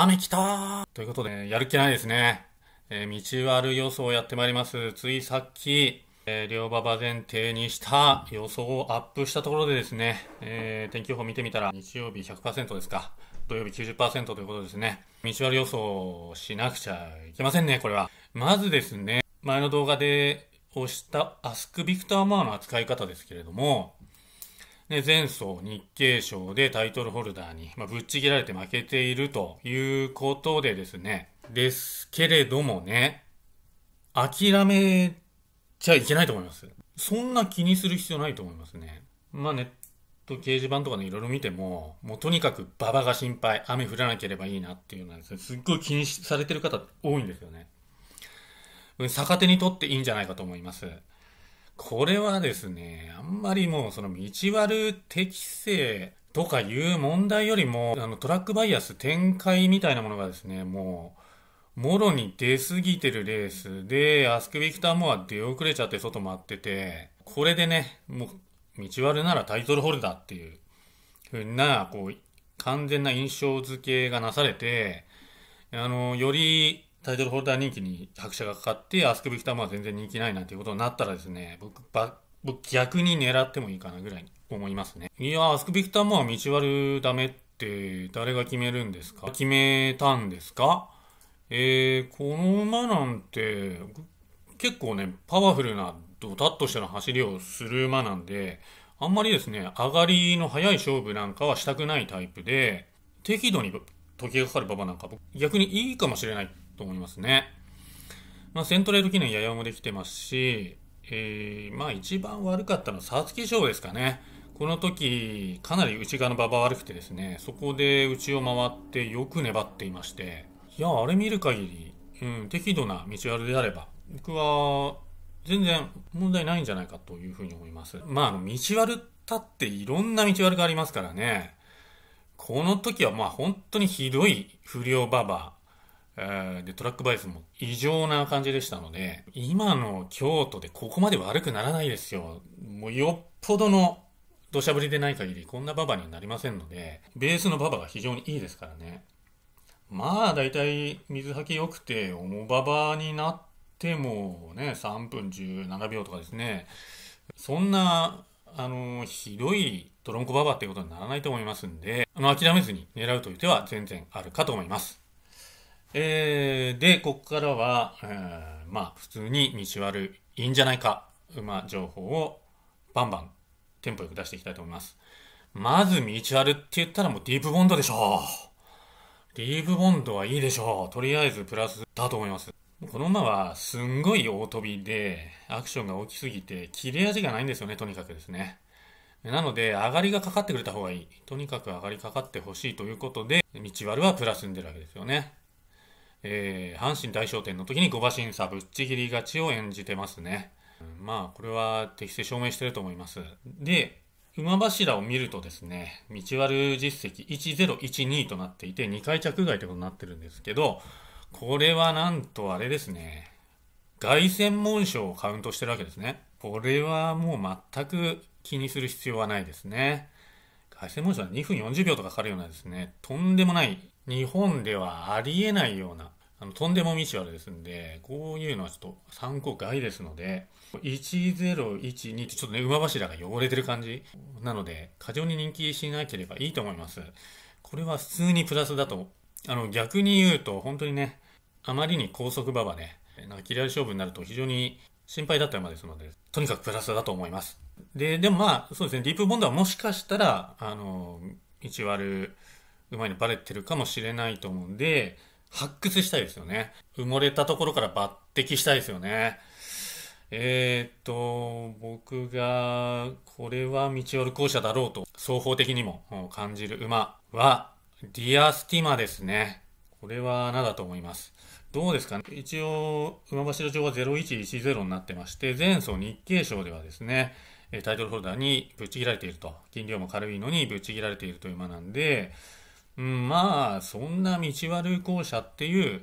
雨来たーということで、やる気ないですね。えー、道悪予想やってまいります。ついさっき、えー、両馬場前提にした予想をアップしたところでですね、えー、天気予報見てみたら、日曜日100%ですか。土曜日90%ということですね。道悪予想しなくちゃいけませんね、これは。まずですね、前の動画で押したアスクビクターマーの扱い方ですけれども、ね、前走日経賞でタイトルホルダーに、まあ、ぶっちぎられて負けているということでですね、ですけれどもね、諦めちゃいけないと思います。そんな気にする必要ないと思いますね。まあネット掲示板とかね、いろいろ見ても、もうとにかく馬場が心配、雨降らなければいいなっていうのはですね、すっごい気にされてる方多いんですよね。逆手にとっていいんじゃないかと思います。これはですね、あんまりもうその道悪適正とかいう問題よりも、あのトラックバイアス展開みたいなものがですね、もう、もろに出過ぎてるレースで、アスク・ビクター・モア出遅れちゃって外回ってて、これでね、もう、道悪ならタイトルホルダーっていうふうな、こう、完全な印象付けがなされて、あの、よりタイトルホルダー人気に拍車がかかって、アスクビクターは全然人気ないなんていうことになったらですね、僕、ば僕逆に狙ってもいいかなぐらいに思いますね。いや、アスクビクターは道悪ダメって誰が決めるんですか決めたんですかえー、この馬なんて、結構ね、パワフルなドタッとした走りをする馬なんで、あんまりですね、上がりの速い勝負なんかはしたくないタイプで、適度に時がかかる馬場なんか逆にいいかもしれないと思いますね。まあ、セントレール記念ややもできてますし、えー、まあ一番悪かったのはサーツキー賞ですかね。この時、かなり内側の馬場悪くてですね、そこで内を回ってよく粘っていまして、いや、あれ見る限り、うん、適度な道悪であれば、僕は全然問題ないんじゃないかというふうに思います。まあ、あの、道悪ったっていろんな道悪がありますからね、この時はまあ本当にひどい不良馬場で、トラックバイスも異常な感じでしたので、今の京都でここまで悪くならないですよ。もうよっぽどの土砂降りでない限り、こんなババにはなりませんので、ベースのババが非常にいいですからね。まあ、だいたい水はけ良くて、重ババになってもね、3分17秒とかですね。そんな、あの、ひどいトロンコババっていうことにならないと思いますんで、あの、諦めずに狙うという手は全然あるかと思います。えー、で、ここからは、えー、まあ、普通に道悪いいんじゃないか、馬情報をバンバンテンポよく出していきたいと思います。まず、道割って言ったらもうディープボンドでしょう。ディープボンドはいいでしょう。とりあえずプラスだと思います。この馬はすんごい大飛びで、アクションが大きすぎて、切れ味がないんですよね、とにかくですね。なので、上がりがかかってくれた方がいい。とにかく上がりかかってほしいということで、道悪はプラスに出るわけですよね。えー、阪神大賞典の時に5馬審査ぶっちぎり勝ちを演じてますね。まあ、これは適正証明してると思います。で、馬柱を見るとですね、道割実績1012となっていて、2回着外ということになってるんですけど、これはなんとあれですね、凱旋門賞をカウントしてるわけですね。これはもう全く気にする必要はないですね。凱旋門賞は2分40秒とかかかるようなですね、とんでもない日本ではありえないような、あのとんでもミシュアルですんで、こういうのはちょっと参考外ですので、1012ってちょっとね、馬柱が汚れてる感じなので、過剰に人気しなければいいと思います。これは普通にプラスだと。あの、逆に言うと、本当にね、あまりに高速馬場で、なんか嫌い勝負になると非常に心配だった馬ですので、とにかくプラスだと思います。で、でもまあ、そうですね、ディープボンドはもしかしたら、あの、1割うまいのバレてるかもしれないと思うんで、発掘したいですよね。埋もれたところから抜擢したいですよね。えー、っと、僕が、これは道寄る校舎だろうと、双方的にも感じる馬は、ディアスティマですね。これは穴だと思います。どうですかね一応、馬柱上は0110になってまして、前走日経賞ではですね、タイトルホルダーにぶち切られていると。金量も軽いのにぶち切られているという馬なんで、うん、まあ、そんな道悪校舎っていう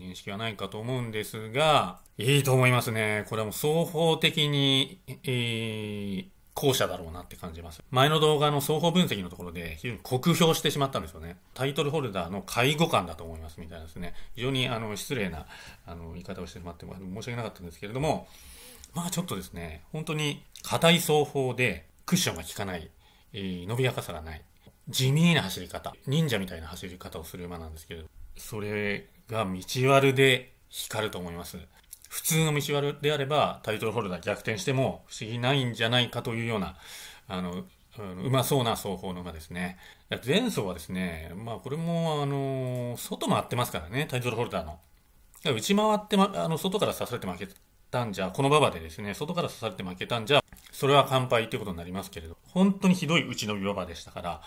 認識はないかと思うんですが、いいと思いますね。これはもう双方的に、えー、後者だろうなって感じます。前の動画の双方分析のところで非常に酷評してしまったんですよね。タイトルホルダーの介護官だと思いますみたいなですね。非常にあの失礼なあの言い方をしてしまって申し訳なかったんですけれども、まあちょっとですね、本当に硬い双方でクッションが効かない、えー、伸びやかさがない、地味な走り方、忍者みたいな走り方をする馬なんですけど、それが道割で光ると思います。普通の道割であればタイトルホルダー逆転しても不思議ないんじゃないかというような、あの、うまそうな走法の馬ですね。前走はですね、まあこれもあの、外回ってますからね、タイトルホルダーの。内回って、ま、あの、外から刺されて負けたんじゃ、この馬場でですね、外から刺されて負けたんじゃ、それは完敗ということになりますけれど、本当にひどい打ちのび馬場でしたから、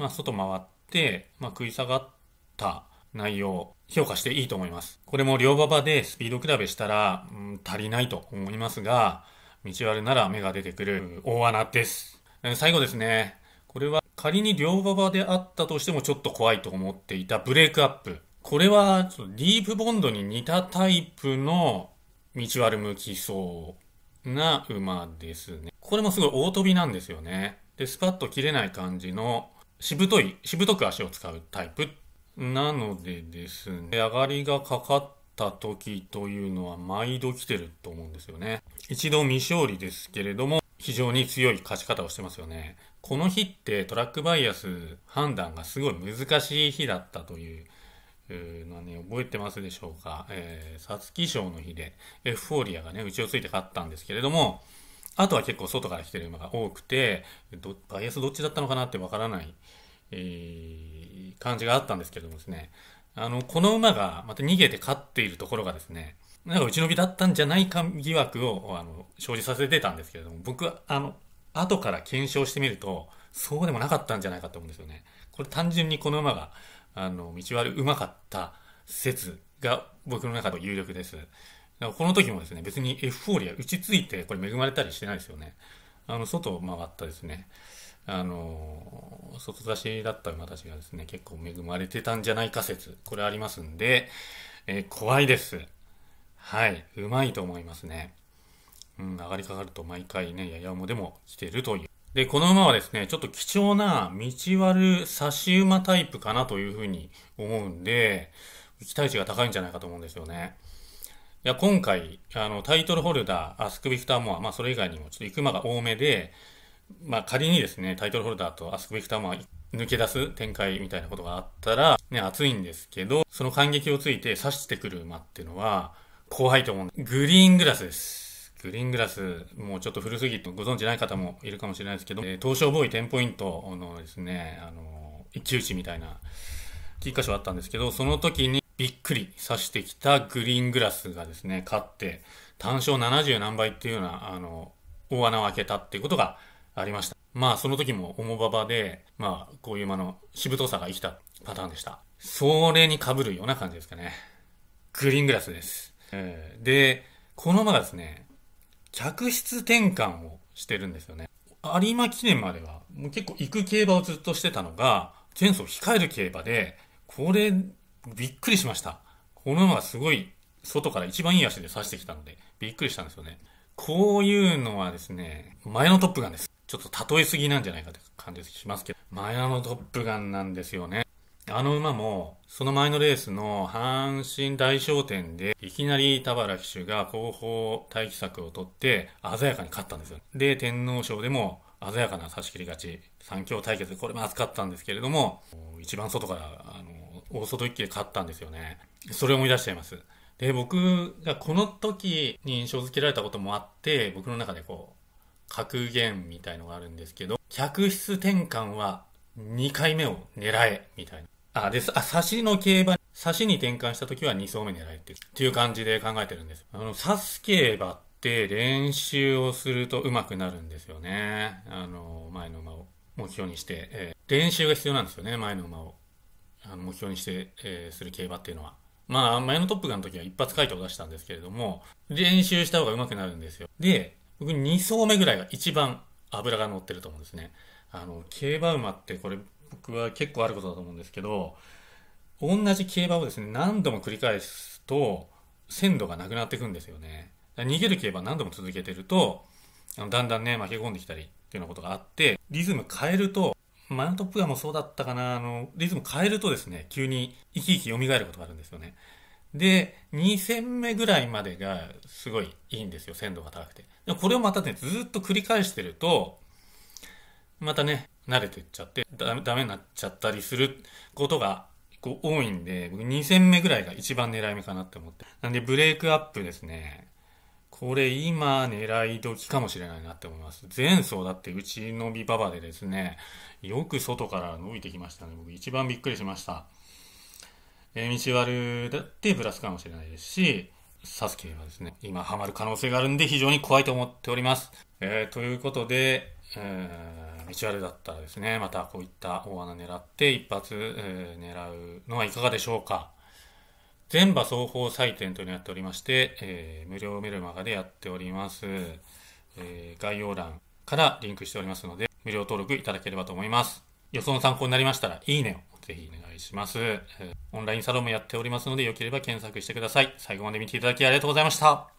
まあ、外回って、まあ、食い下がった内容、評価していいと思います。これも両馬場でスピード比べしたら、うん、足りないと思いますが、道悪なら目が出てくる大穴です。最後ですね。これは仮に両馬場であったとしてもちょっと怖いと思っていたブレイクアップ。これはディープボンドに似たタイプの道悪向きそうな馬ですね。これもすごい大飛びなんですよね。で、スパッと切れない感じのしぶとい、しぶとく足を使うタイプ。なのでですね、上がりがかかった時というのは毎度来てると思うんですよね。一度未勝利ですけれども、非常に強い勝ち方をしてますよね。この日ってトラックバイアス判断がすごい難しい日だったというのはね、覚えてますでしょうか。えー、皐月賞の日で、エフフォーリアがね、うちをついて勝ったんですけれども、あとは結構外から来てる馬が多くて、バイアスどっちだったのかなってわからない、えー、感じがあったんですけどもですね、あの、この馬がまた逃げて勝っているところがですね、なんか打ち伸びだったんじゃないか疑惑をあの生じさせてたんですけれども、僕はあの、後から検証してみると、そうでもなかったんじゃないかと思うんですよね。これ単純にこの馬が、あの、道割るうまかった説が僕の中で有力です。この時もですね、別にエフフォーリア打ちついて、これ恵まれたりしてないですよね。あの、外を回ったですね、あの、外差しだった馬たちがですね、結構恵まれてたんじゃないか説、これありますんで、えー、怖いです。はい、うまいと思いますね。うん、上がりかかると毎回ね、ややもでも来てるという。で、この馬はですね、ちょっと貴重な道割る差し馬タイプかなというふうに思うんで、期待値が高いんじゃないかと思うんですよね。いや今回あのタイトルホルダーアスク・ビクター・モア、まあ、それ以外にもちょっと行く間が多めで、まあ、仮にですねタイトルホルダーとアスク・ビクター・モア抜け出す展開みたいなことがあったら、ね、熱いんですけどその感激をついて刺してくる馬っていうのは怖いと思うんグリーングラスですグリーングラス、もうちょっと古すぎてご存知ない方もいるかもしれないですけど、えー、東証ボーイ10ポイントのですね、あの、一騎打ちみたいな、1箇所あったんですけど、その時にびっくりさしてきたグリーングラスがですね、勝って、単勝70何倍っていうような、あの、大穴を開けたっていうことがありました。まあ、その時も重馬場で、まあ、こういう馬のしぶとさが生きたパターンでした。それに被るような感じですかね。グリーングラスです。えー、で、この馬がですね、客室転換をしてるんですよね。有馬記念までは、もう結構行く競馬をずっとしてたのが、前走控える競馬で、これびっくりしました。この馬はすごい、外から一番いい足で刺してきたので、びっくりしたんですよね。こういうのはですね、前のトップガンです。ちょっと例えすぎなんじゃないかって感じしますけど、前のトップガンなんですよね。あの馬も、その前のレースの阪神大商店で、いきなり田原騎手が後方待機策を取って、鮮やかに勝ったんですよ。で、天皇賞でも鮮やかな差し切り勝ち、三強対決、これも熱かったんですけれども、一番外からオーソドッキで買ったんですよね。それを思い出しちゃいます。で、僕がこの時に印象づけられたこともあって、僕の中でこう、格言みたいのがあるんですけど、客室転換は2回目を狙え、みたいな。あ、です。あ、刺しの競馬、差しに転換した時は2層目狙えっていう、っていう感じで考えてるんです。あの、差す競馬って練習をすると上手くなるんですよね。あの、前の馬を目標にして、えー、練習が必要なんですよね、前の馬を。あの目標にして、えー、する競馬っていうのは。まあ、前のトップガンの時は一発回答を出したんですけれども、練習した方が上手くなるんですよ。で、僕2層目ぐらいが一番脂が乗ってると思うんですね。あの、競馬馬ってこれ僕は結構あることだと思うんですけど、同じ競馬をですね、何度も繰り返すと、鮮度がなくなっていくんですよね。逃げる競馬何度も続けてると、あのだんだんね、負け込んできたりっていうようなことがあって、リズム変えると、前のトップガンもそうだったかな、あの、リズム変えるとですね、急に生き生き蘇ることがあるんですよね。で、2戦目ぐらいまでがすごいいいんですよ、鮮度が高くて。でこれをまたね、ずっと繰り返してると、またね、慣れていっちゃって、ダメダメになっちゃったりすることがこう多いんで、僕2戦目ぐらいが一番狙い目かなって思って。なんでブレイクアップですね。これ今狙い時かもしれないなって思います。前走だってうちのビババでですね、よく外から伸びてきましたね。僕一番びっくりしました。えー、道悪だってプラスかもしれないですし、サスケはですね、今ハマる可能性があるんで非常に怖いと思っております。えー、ということで、えー、道悪だったらですね、またこういった大穴狙って一発、えー、狙うのはいかがでしょうか。全場双方採点というのをやっておりまして、えー、無料メルマガでやっております、えー、概要欄からリンクしておりますので、無料登録いただければと思います。予想の参考になりましたら、いいねをぜひお願いします、えー。オンラインサロンもやっておりますので、よければ検索してください。最後まで見ていただきありがとうございました。